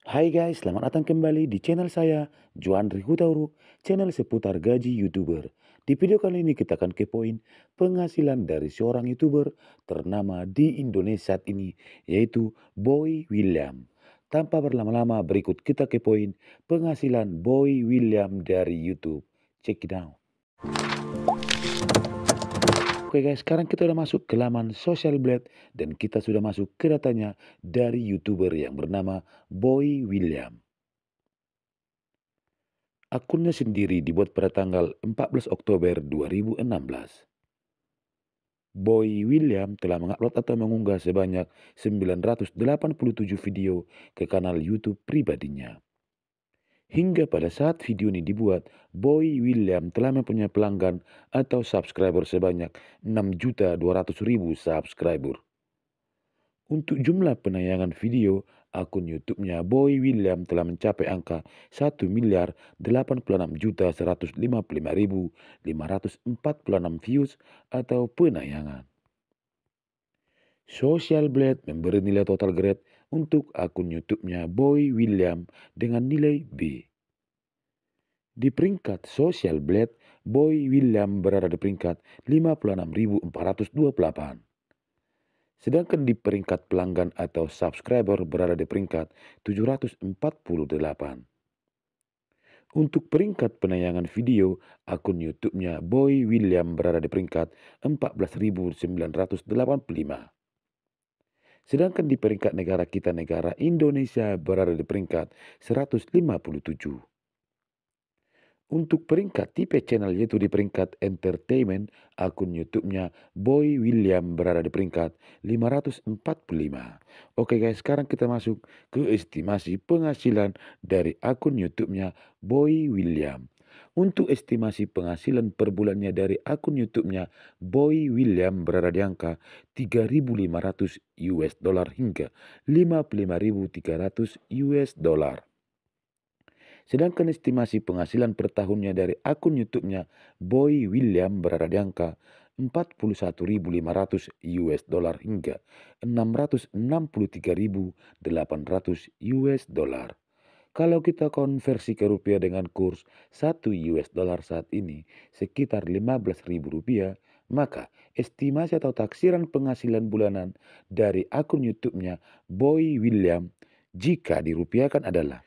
Hai guys, selamat datang kembali di channel saya, Juandri Hutauru, channel seputar gaji YouTuber. Di video kali ini kita akan kepoin penghasilan dari seorang YouTuber ternama di Indonesia saat ini, yaitu Boy William. Tanpa berlama-lama, berikut kita kepoin penghasilan Boy William dari YouTube. Check it out. Oke guys, sekarang kita sudah masuk ke laman Social Blade dan kita sudah masuk ke datanya dari YouTuber yang bernama Boy William. Akunnya sendiri dibuat pada tanggal 14 Oktober 2016. Boy William telah mengupload atau mengunggah sebanyak 987 video ke kanal YouTube pribadinya. Hingga pada saat video ini dibuat, Boy William telah mempunyai pelanggan atau subscriber sebanyak 6.200.000 subscriber. Untuk jumlah penayangan video, akun YouTube-nya Boy William telah mencapai angka 1 miliar 155.546 views atau penayangan. Social Blade memberi nilai total grade untuk akun YouTube-nya Boy William dengan nilai B. Di peringkat Social Blade, Boy William berada di peringkat 56.428. Sedangkan di peringkat pelanggan atau subscriber berada di peringkat 748. Untuk peringkat penayangan video, akun YouTube-nya Boy William berada di peringkat 14.985. Sedangkan di peringkat negara kita negara Indonesia berada di peringkat 157. Untuk peringkat tipe channel yaitu di peringkat entertainment, akun YouTube-nya Boy William berada di peringkat 545. Oke guys, sekarang kita masuk ke estimasi penghasilan dari akun YouTube-nya Boy William. Untuk estimasi penghasilan per bulannya dari akun YouTube-nya Boy William berada di angka 3.500 US dollar hingga 55.300 US dollar. Sedangkan estimasi penghasilan per tahunnya dari akun YouTube-nya Boy William berada di angka 41.500 US dollar hingga 663.800 US dollar. Kalau kita konversi ke rupiah dengan kurs 1 US dollar saat ini sekitar 15.000 rupiah, maka estimasi atau taksiran penghasilan bulanan dari akun YouTube-nya Boy William jika dirupiahkan adalah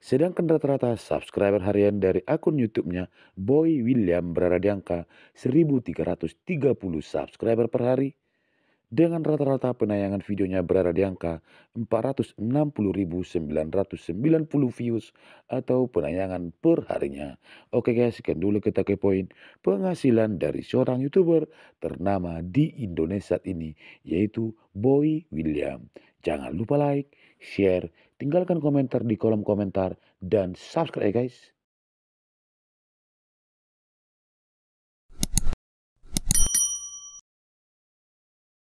Sedangkan rata-rata subscriber harian dari akun YouTube-nya Boy William berada di angka 1330 subscriber per hari dengan rata-rata penayangan videonya berada di angka 460.990 views atau penayangan per harinya. Oke guys, sekian dulu kita ke poin penghasilan dari seorang YouTuber ternama di Indonesia ini, yaitu Boy William. Jangan lupa like, share, tinggalkan komentar di kolom komentar, dan subscribe ya guys.